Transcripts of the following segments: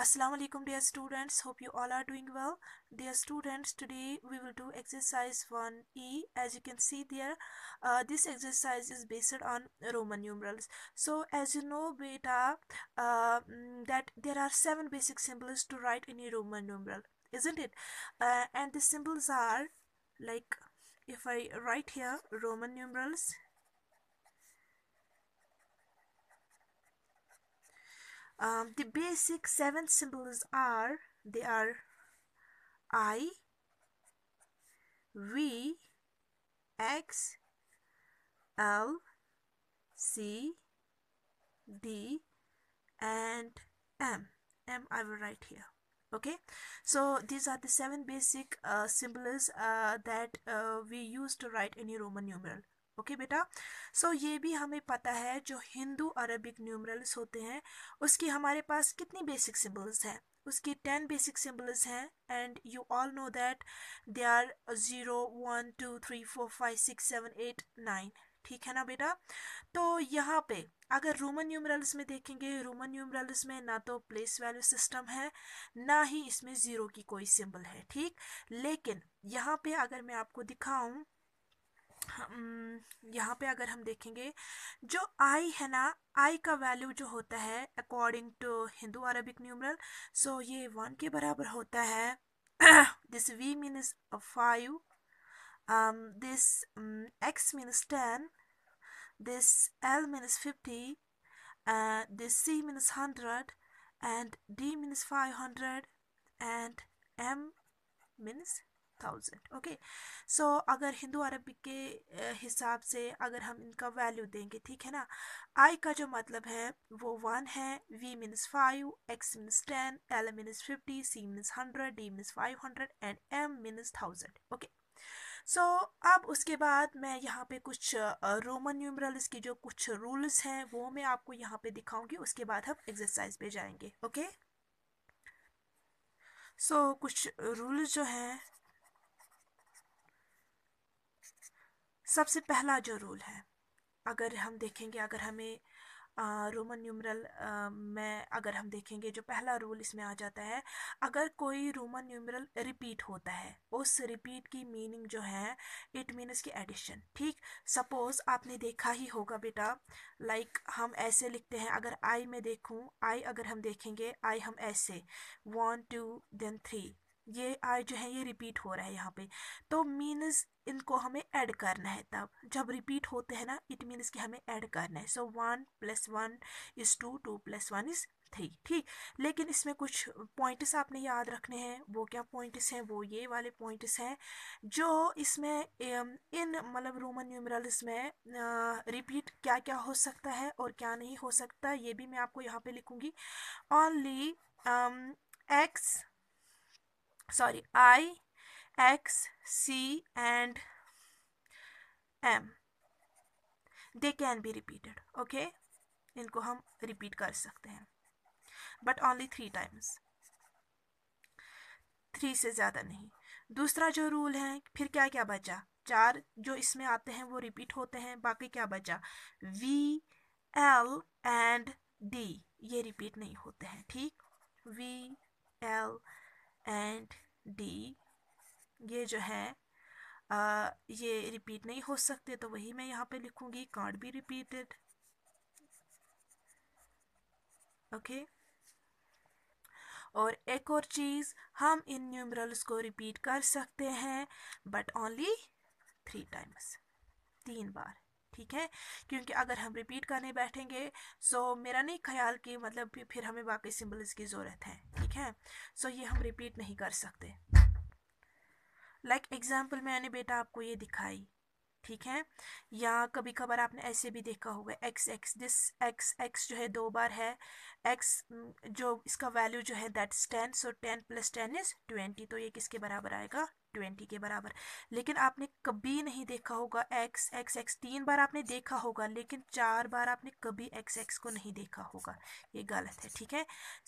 Assalamu alaikum dear students hope you all are doing well dear students today we will do exercise 1e as you can see there uh, this exercise is based on Roman numerals so as you know beta uh, mm, that there are seven basic symbols to write in a Roman numeral isn't it uh, and the symbols are like if I write here Roman numerals um, the basic seven symbols are they are I, V, X, L, C, D, and M. M I will write here. Okay, so these are the seven basic uh, symbols uh, that uh, we use to write any Roman numeral. Okay बेटा so so, ये भी हमें पता है जो Hindu Arabic numerals होते हैं उसकी हमारे पास कितनी बेसिक सिम्बल्स हैं उसकी टेन बेसिक सिम्बल्स हैं and you all know that they are zero one two three four five six seven eight nine ठीक है ना बेटा तो यहाँ पे अगर रोमन न्यूमरल्स में देखेंगे रोमन न्यूमरल्स में ना तो प्लेस वैल्यू सिस्टम है ना ही इसमें ज़ीरो की कोई सिंबल है ठीक लेकिन यहाँ पे अगर मैं आपको दिखाऊँ हम्म, यहाँ पे अगर हम देखेंगे जो आई है ना आई का वैल्यू जो होता है according to Hindu Arabic numeral so ये वन के बराबर होता है this V means five this X means ten this L means fifty this C means hundred and D means five hundred and M means thousand okay so अगर Hindu Arabic के हिसाब से अगर हम इनका वैल्यू देंगे ठीक है ना आई का जो मतलब है वो वन है V means five X means ten L means fifty C means hundred D means five hundred and M means thousand okay so so, अब उसके बाद मैं यहाँ पे कुछ रोमन न्यूमरल्स की जो कुछ रूल्स हैं वो मैं आपको यहाँ पे दिखाऊंगी उसके बाद हम एक्सरसाइज पे जाएंगे ओके okay? सो so, कुछ रूल्स जो हैं सबसे पहला जो रूल है अगर हम देखेंगे अगर हमें रोमन न्यूमरल में अगर हम देखेंगे जो पहला रूल इसमें आ जाता है अगर कोई रोमन न्यूमरल रिपीट होता है उस रिपीट की मीनिंग जो है इट मीनस की एडिशन ठीक सपोज आपने देखा ही होगा बेटा लाइक like, हम ऐसे लिखते हैं अगर आई में देखूं आई अगर हम देखेंगे आई हम ऐसे वन टू देन थ्री ये आई जो है ये रिपीट हो रहा है यहाँ पे तो मीन्स इनको हमें ऐड करना है तब जब रिपीट होते हैं ना इट मीन्स कि हमें ऐड करना है so one plus one is two two plus one is three ठीक लेकिन इसमें कुछ पॉइंट्स आपने याद रखने हैं वो क्या पॉइंट्स हैं वो ये वाले पॉइंट्स हैं जो इसमें um, इन मतलब रोमन न्यूमरल्स में रिपीट uh, क्या क्या हो सकता है और क्या नहीं हो सकता ये भी मैं आपको यहाँ पर लिखूँगी only X um, sorry I X C and M they can be repeated okay इनको हम रिपीट कर सकते हैं but only three times three से ज़्यादा नहीं दूसरा जो रूल है फिर क्या क्या बचा चार जो इसमें आते हैं वो रिपीट होते हैं बाकी क्या बचा वी एल एंड डी ये रिपीट नहीं होते हैं ठीक वी एल एंड डी ये जो है आ, ये रिपीट नहीं हो सकते तो वही मैं यहाँ पे लिखूँगी कार्ड बी रिपीटेड ओके और एक और चीज़ हम इन न्यूमरल्स को रिपीट कर सकते हैं बट ओनली थ्री टाइम्स तीन बार ठीक है क्योंकि अगर हम रिपीट करने बैठेंगे सो मेरा नहीं ख्याल कि मतलब फिर हमें वाकई सिम्बल्स की ज़रूरत है ठीक है सो ये हम रिपीट नहीं कर सकते लाइक like एग्ज़ाम्पल मैंने बेटा आपको ये दिखाई ठीक है या कभी कभार आपने ऐसे भी देखा होगा X X this X X जो है दो बार है एक्स जो इसका वैल्यू जो है that's ten so ten plus ten is twenty तो ये किसके बराबर आएगा ट्वेंटी के बराबर लेकिन आपने कभी नहीं देखा होगा एक्स एक्स एक्स तीन बार आपने देखा होगा लेकिन चार बार आपने कभी एक्स एक्स को नहीं देखा होगा ये गलत है ठीक है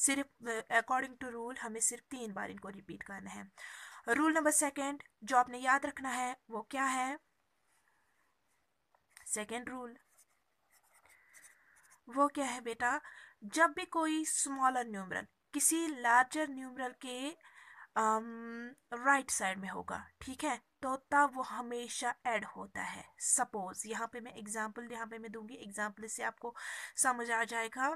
सिर्फ अकॉर्डिंग टू रूल हमें सिर्फ तीन बार इनको रिपीट करना है रूल नंबर सेकेंड जो आपने याद रखना है वो क्या है सेकेंड रूल वो क्या है बेटा जब भी कोई स्मॉलर न्यूमरल किसी लार्जर न्यूमरल के राइट um, साइड right में होगा ठीक है तो तब वो हमेशा ऐड होता है सपोज यहाँ पे मैं एग्जांपल यहाँ पे मैं दूंगी एग्जांपल से आपको समझ आ जाएगा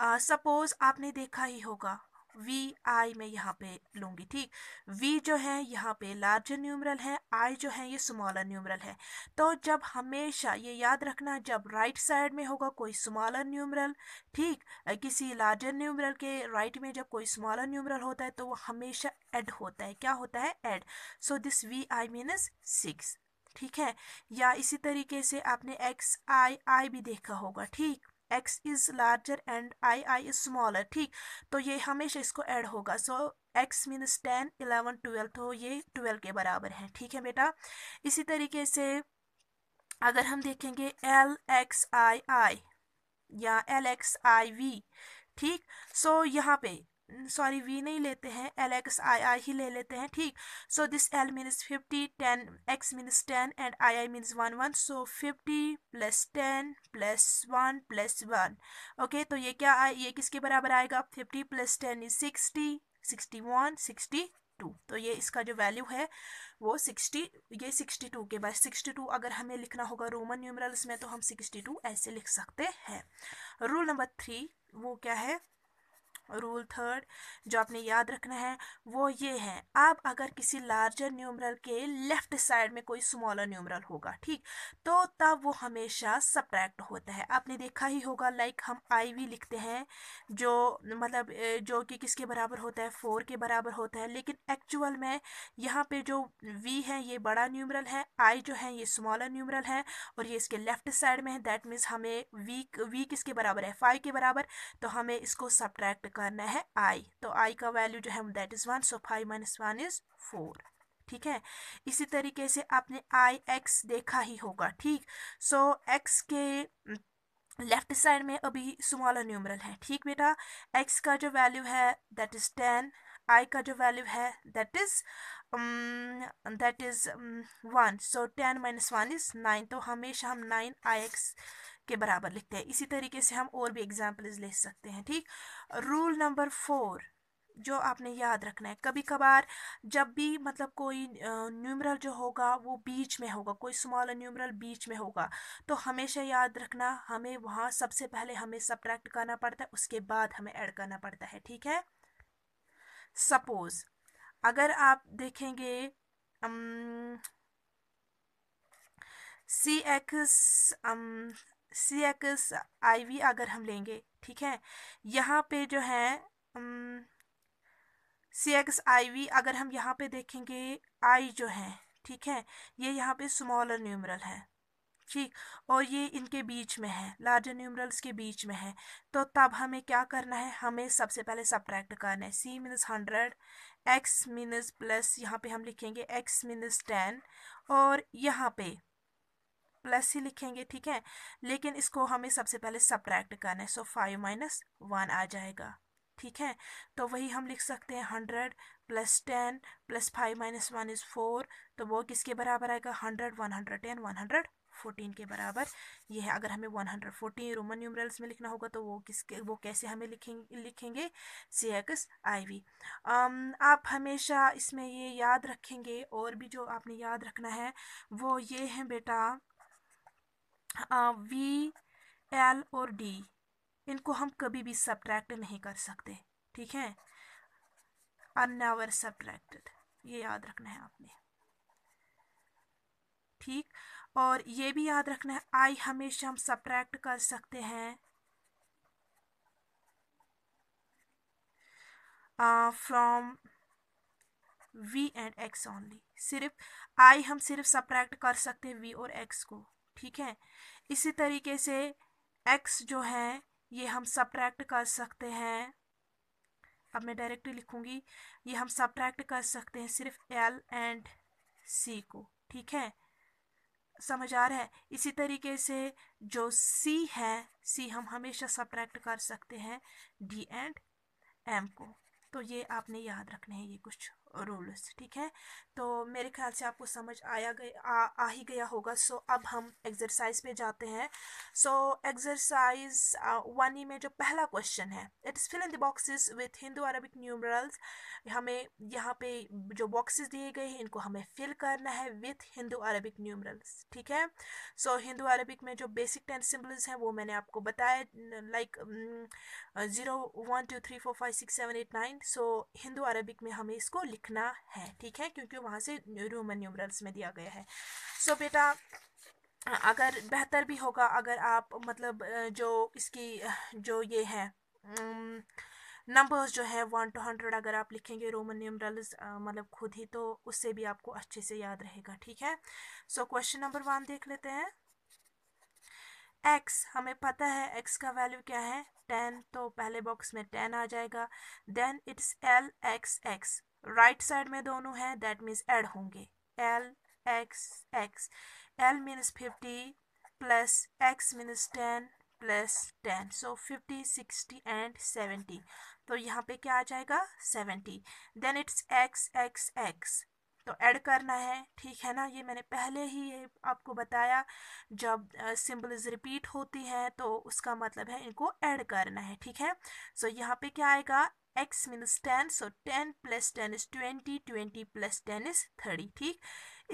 सपोज uh, आपने देखा ही होगा वी आई मैं यहाँ पे लूँगी ठीक वी जो है यहाँ पे लार्जर न्यूमरल है आई जो है ये स्मॉलर न्यूमरल है तो जब हमेशा ये याद रखना जब राइट साइड में होगा कोई स्मॉलर न्यूमरल ठीक किसी लार्जर न्यूमरल के राइट में जब कोई स्मॉलर न्यूमरल होता है तो वो हमेशा एड होता है क्या होता है add so this V I means six ठीक है या इसी तरीके से आपने एक्स आई आई भी देखा होगा ठीक X is larger and I I is smaller ठीक तो ये हमेशा इसको ऐड होगा so X means ten eleven twelve तो ये ट्वेल्व के बराबर है ठीक है बेटा इसी तरीके से अगर हम देखेंगे एल एक्स आई आई या एल एक्स आई वी ठीक सो यहाँ पे सॉरी वी नहीं लेते हैं एल एक्स आई आई ही ले लेते हैं ठीक so this L means fifty ten X means ten and I I means one one so fifty plus ten plus one plus one okay तो ये क्या आए ये किसके बराबर आएगा fifty plus ten is sixty sixty one sixty two तो ये इसका जो वैल्यू है वो सिक्सटी ये सिक्सटी टू के बाद सिक्सटी टू अगर हमें लिखना होगा रोमन न्यूमरल्स में तो हम सिक्सटी टू ऐसे लिख सकते हैं रूल नंबर थ्री वो क्या है रूल थर्ड जो आपने याद रखना है वो ये है आप अगर किसी लार्जर न्यूमरल के लेफ्ट साइड में कोई स्मॉलर न्यूमरल होगा ठीक तो तब वो हमेशा सब्ट्रैक्ट होता है आपने देखा ही होगा लाइक हम आई वी लिखते हैं जो मतलब जो कि किसके बराबर होता है फोर के बराबर होता है लेकिन एक्चुअल में यहाँ पे जो वी है ये बड़ा न्यूमरल है आई जो है ये स्मॉलर न्यूमरल है और ये इसके लेफ्ट साइड में है दैट मीन्स हमें वी वी किसके बराबर है फाइव के बराबर तो हमें इसको सब्ट्रैक्ट करना है आई तो आई का वैल्यू जो है that is one so five minus one is four ठीक है इसी तरीके से आपने आई एक्स देखा ही होगा ठीक सो so, एक्स के लेफ्ट हम्म, साइड में अभी स्मॉलर न्यूमरल है ठीक बेटा एक्स का जो वैल्यू है दैट इज़ टेन आई का जो वैल्यू है that is that is one so ten minus one is nine तो हमेशा हम नाइन आई एक्स के बराबर लिखते हैं इसी तरीके से हम और भी एग्जाम्पल्स ले सकते हैं ठीक रूल नंबर फोर जो आपने याद रखना है कभी कभार जब भी मतलब कोई न्यूमरल जो होगा वो बीच में होगा कोई स्मॉल न्यूमरल बीच में होगा तो हमेशा याद रखना हमें वहाँ सबसे पहले हमें सब्ट्रैक्ट करना पड़ता है उसके बाद हमें ऐड करना पड़ता है ठीक है सपोज़ अगर आप देखेंगे C X C X I V अगर हम लेंगे ठीक है यहाँ पे जो है सी एक्स आई वी अगर हम यहाँ पे देखेंगे आई जो है ठीक है ये यहाँ पे स्मॉलर न्यूमरल है ठीक और ये इनके बीच में है लार्जर न्यूमरल्स के बीच में है तो तब हमें क्या करना है हमें सबसे पहले सब्ट्रैक्ट करना है C means hundred X means plus यहाँ पे हम लिखेंगे एक्स मिनस टेन और यहाँ पे प्लस ही लिखेंगे ठीक है लेकिन इसको हमें सबसे पहले सब्ट्रैक्ट करना है सो फाइव माइनस वन आ जाएगा ठीक है तो वही हम लिख सकते हैं hundred plus ten plus five minus one is four तो वो किसके बराबर आएगा hundred one hundred ten one hundred fourteen के बराबर ये है अगर हमें one hundred fourteen Roman numerals में लिखना होगा तो वो किसके वो कैसे हमें लिखेंगे लिखेंगे सी एक्स आई वी आप हमेशा इसमें ये याद रखेंगे और भी जो आपने याद रखना है वो ये है बेटा वी एल और डी इनको हम कभी भी सब्ट्रैक्ट नहीं कर सकते ठीक है अनवर सब्ट्रैक्टेड ये याद रखना है आपने ठीक और ये भी याद रखना है आई हमेशा हम सब्ट्रैक्ट कर सकते हैं from V and X only सिर्फ आई हम सिर्फ सब्ट्रैक्ट कर सकते हैं वी और एक्स को ठीक है इसी तरीके से एक्स जो है ये हम सब्ट्रैक्ट कर सकते हैं अब मैं डायरेक्टली लिखूंगी ये हम सब्ट्रैक्ट कर सकते हैं सिर्फ एल एंड सी को ठीक है समझ आ रहा है इसी तरीके से जो सी है सी हम हमेशा सब्ट्रैक्ट कर सकते हैं डी एंड एम को तो ये आपने याद रखने हैं ये कुछ रूल्स ठीक है तो मेरे ख्याल से आपको समझ आया गया आ, आ ही गया होगा सो so, अब हम एक्सरसाइज पे जाते हैं सो एक्सरसाइज वन ई में जो पहला क्वेश्चन है it's fill in the boxes with Hindu Arabic numerals हमें यहाँ पे जो बॉक्सेस दिए गए हैं इनको हमें फिल करना है विथ हिंदू अरबिक न्यूमरल्स ठीक है सो so, हिंदू अरबिक में जो बेसिक टेन सिम्बल्स हैं वो मैंने आपको बताया like zero one two three four five six seven eight nine so Hindu Arabic में हमें इसको लिखना है ठीक है क्योंकि वहाँ से रोमन न्यूमरल्स में दिया गया है सो so, बेटा अगर बेहतर भी होगा अगर आप मतलब जो इसकी जो ये है नंबर्स जो है वन टू हंड्रेड अगर आप लिखेंगे रोमन न्यूमरल्स मतलब खुद ही तो उससे भी आपको अच्छे से याद रहेगा ठीक है सो क्वेश्चन नंबर वन देख लेते हैं एक्स हमें पता है एक्स का वैल्यू क्या है टेन तो पहले बॉक्स में टेन आ जाएगा then it's L X X right side में दोनों हैं दैट मीन्स एड होंगे L X X L means fifty plus X means ten plus ten so fifty sixty and seventy तो यहाँ पे क्या आ जाएगा seventy then it's X X X तो ऐड करना है ठीक है ना ये मैंने पहले ही आपको बताया जब सिंबल्स रिपीट होती हैं तो उसका मतलब है इनको ऐड करना है ठीक है सो so, यहाँ पे क्या आएगा x means 10 so so 10 plus 10 is 20 20 plus 10 is 30 ठीक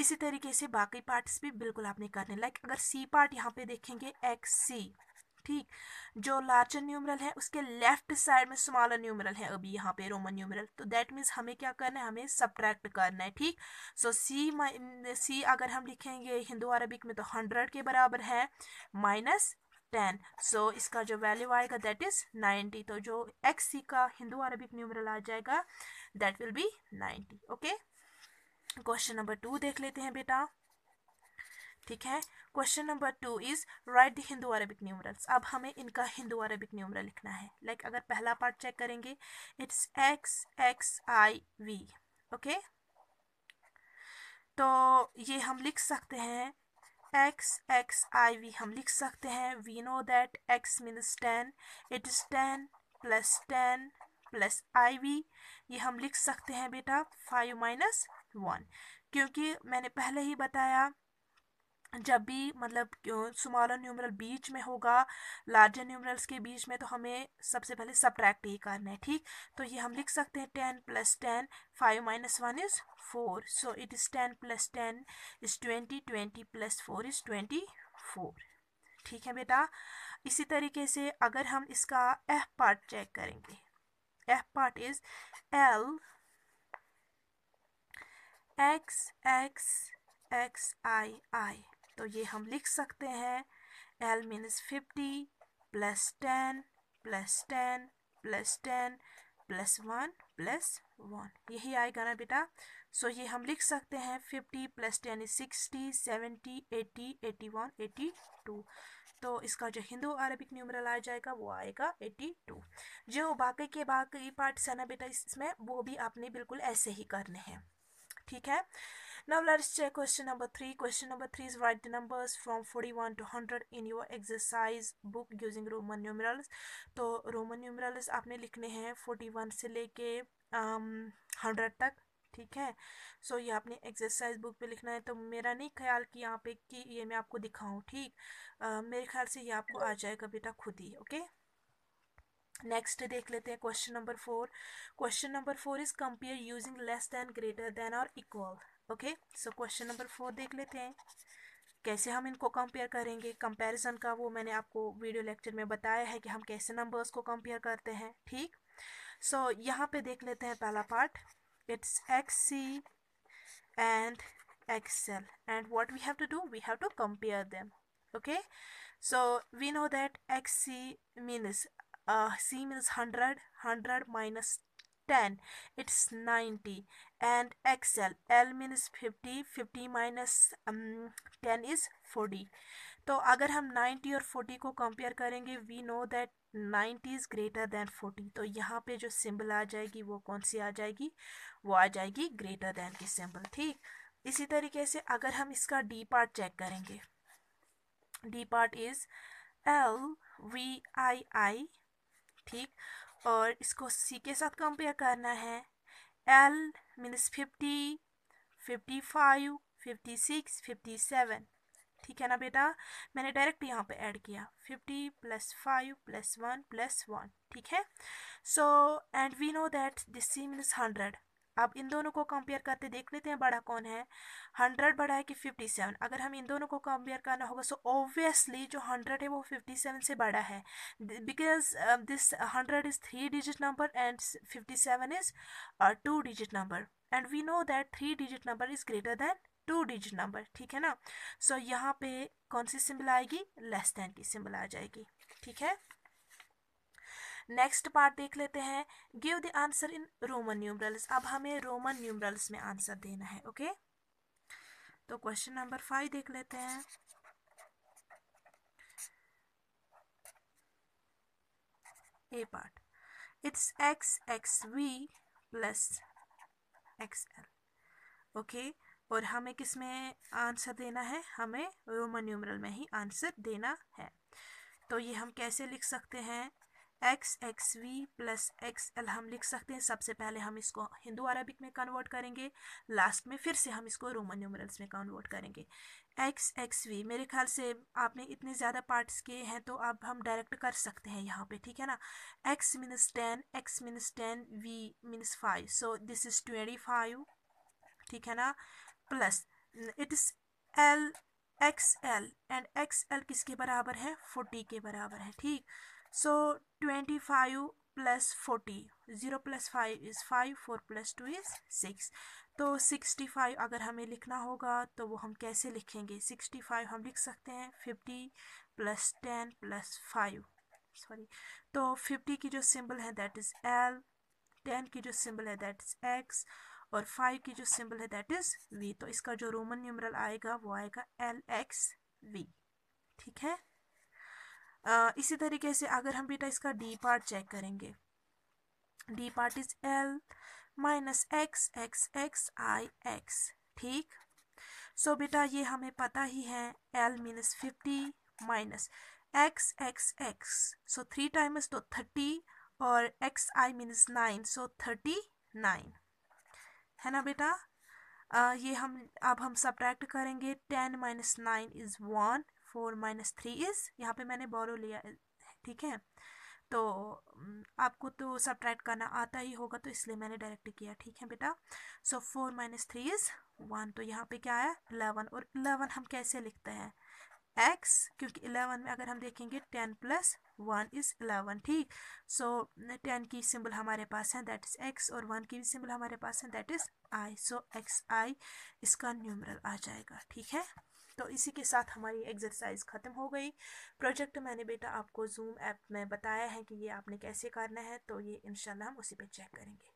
इसी तरीके से बाकी पार्ट्स भी बिल्कुल आपने करने लाइक अगर सी पार्ट यहाँ पे देखेंगे एक्स सी ठीक जो लार्जर न्यूमरल है उसके लेफ्ट साइड में स्मॉलर न्यूमरल है अभी यहाँ पे रोमन न्यूमरल तो दैट मीन्स हमें क्या करना है हमें सब्ट्रैक्ट करना है ठीक सो सी सी अगर हम लिखेंगे हिंदू अरबिक में तो हंड्रेड के बराबर है माइनस टेन सो so, इसका जो वैल्यू आएगा दैट इज़ नाइन्टी तो जो एक्स सी का हिंदू अरबिक न्यूमरल आ जाएगा that will be ninety okay question number two देख लेते हैं बेटा ठीक है question number two is write the Hindu Arabic numerals अब हमें इनका हिंदू अरबिक न्यूमरल लिखना है लाइक like, अगर पहला पार्ट चेक करेंगे it's X X I V okay तो ये हम लिख सकते हैं एक्स एक्स आई वी हम लिख सकते हैं we know that X means ten it is ten plus ten plus I V ये हम लिख सकते हैं बेटा फाइव माइनस वन क्योंकि मैंने पहले ही बताया जब भी मतलब स्मॉलर न्यूमरल बीच में होगा लार्जर न्यूमरल्स के बीच में तो हमें सबसे पहले सब्ट्रैक्ट ही करना है ठीक तो ये हम लिख सकते हैं ten plus ten five minus one is four so it is ten plus ten is twenty twenty plus four is twenty four ठीक है बेटा इसी तरीके से अगर हम इसका एफ पार्ट चेक करेंगे F part is L X X X I I तो ये हम लिख सकते हैं L means fifty plus ten plus ten plus ten plus one plus one यही आएगा ना बेटा सो ये हम लिख सकते हैं fifty plus ten is sixty seventy eighty eighty one eighty two तो इसका जो हिंदू अरबिक न्यूमरल आ जाएगा वो आएगा एटी टू जो बाकी के बाकी पार्ट्स है ना बेटा इसमें वो भी आपने बिल्कुल ऐसे ही करने हैं ठीक है Now let's check question number 3. Question number 3 is write the numbers from 41 to 100 in your exercise book using Roman numerals. तो Roman numerals आपने लिखने हैं 41 से लेके हंड्रेड um, तक ठीक है सो so, ये आपने एक्सरसाइज बुक पे लिखना है तो मेरा नहीं ख्याल कि यहाँ पे कि ये मैं आपको दिखाऊं ठीक uh, मेरे ख्याल से ये आपको आ जाएगा बेटा खुद ही ओके नेक्स्ट देख लेते हैं question number four question number four is compare using less than greater than और equal okay so question number four देख लेते हैं कैसे हम इनको कंपेयर करेंगे कंपैरिजन का वो मैंने आपको वीडियो लेक्चर में बताया है कि हम कैसे नंबर्स को कंपेयर करते हैं ठीक सो so, यहाँ पे देख लेते हैं पहला part it's X C and XL and what we have to do we have to compare them okay so we know that X C means C means hundred hundred minus 10 it's 90 and xl l means 50 50 minus um, 10 is 40 तो अगर हम 90 और 40 को compare करेंगे we know that 90 is greater than 40 तो यहाँ पे जो सिंबल आ जाएगी वो कौन सी आ जाएगी वो आ जाएगी ग्रेटर दैन की सिंबल ठीक इसी तरीके से अगर हम इसका डी पार्ट चेक करेंगे D part is L V I I ठीक और इसको सी के साथ कंपेयर करना है L means fifty fifty five fifty six fifty seven ठीक है ना बेटा मैंने डायरेक्ट यहाँ पे ऐड किया fifty plus five plus one plus one ठीक है so and we know that this C means hundred अब इन दोनों को कंपेयर करते देख लेते हैं बड़ा कौन है हंड्रेड बड़ा है कि फिफ्टी सेवन अगर हम इन दोनों को कंपेयर करना होगा सो ऑब्वियसली जो हंड्रेड है वो फिफ्टी सेवन से बड़ा है because this hundred is three digit number and fifty seven is two digit number and we know that three digit number is greater than two digit number ठीक है ना so so, यहाँ पे कौन सी सिम्बल आएगी लेस दैन की symbol आ जाएगी ठीक है नेक्स्ट पार्ट देख लेते हैं give the answer in Roman numerals अब हमें रोमन न्यूमरल्स में आंसर देना है ओके तो क्वेश्चन नंबर फाइव देख लेते हैं A part it's X X V plus X L okay और हमें किस में आंसर देना है हमें रोमन न्यूमरल में ही आंसर देना है तो ये हम कैसे लिख सकते हैं X X V plus X L हम लिख सकते हैं सबसे पहले हम इसको हिंदू अरबिक में कन्वर्ट करेंगे लास्ट में फिर से हम इसको रोमन न्यूमरल्स में कन्वर्ट करेंगे एक्स एक्स वी मेरे ख्याल से आपने इतने ज़्यादा पार्ट्स किए हैं तो अब हम डायरेक्ट कर सकते हैं यहाँ पे ठीक है ना X means ten X means ten V means five so this is twenty five ठीक है ना plus it is L X L and X L किसके बराबर है फोर्टी के बराबर है ठीक so 25 plus 40 0 plus 5 is 5 4 plus two is 6 तो 65 अगर हमें लिखना होगा तो वो हम कैसे लिखेंगे 65 हम लिख सकते हैं 50 plus ten plus five sorry तो 50 की जो सिंबल है दैट इज़ एल 10 की जो सिंबल है दैट इज़ एक्स और 5 की जो सिंबल है दैट इज़ वी तो इसका जो रोमन न्यूमरल आएगा वो आएगा एल एक्स वी ठीक है इसी तरीके से अगर हम बेटा इसका डी पार्ट चेक करेंगे D part is L minus X X X I X ठीक सो so, बेटा ये हमें पता ही है L minus fifty minus X X X so three times तो थर्टी और X I minus nine so thirty nine है ना बेटा आ, ये हम अब हम सब्ट्रैक्ट करेंगे ten minus nine is one four minus three is यहाँ पे मैंने बोरो लिया ठीक है तो आपको तो सब्ट्रैक्ट करना आता ही होगा तो इसलिए मैंने डायरेक्ट किया ठीक है बेटा so four minus three is one तो यहाँ पे क्या आया इलेवन और इलेवन हम कैसे लिखते हैं एक्स क्योंकि इलेवन में अगर हम देखेंगे ten plus one is eleven ठीक सो टेन की सिंबल हमारे पास है दैट इज़ एक्स और वन की भी सिंबल हमारे पास है that is I so X I इसका न्यूमरल आ जाएगा ठीक है तो इसी के साथ हमारी एक्सरसाइज ख़त्म हो गई प्रोजेक्ट मैंने बेटा आपको जूम ऐप में बताया है कि ये आपने कैसे करना है तो ये इन हम उसी पर चेक करेंगे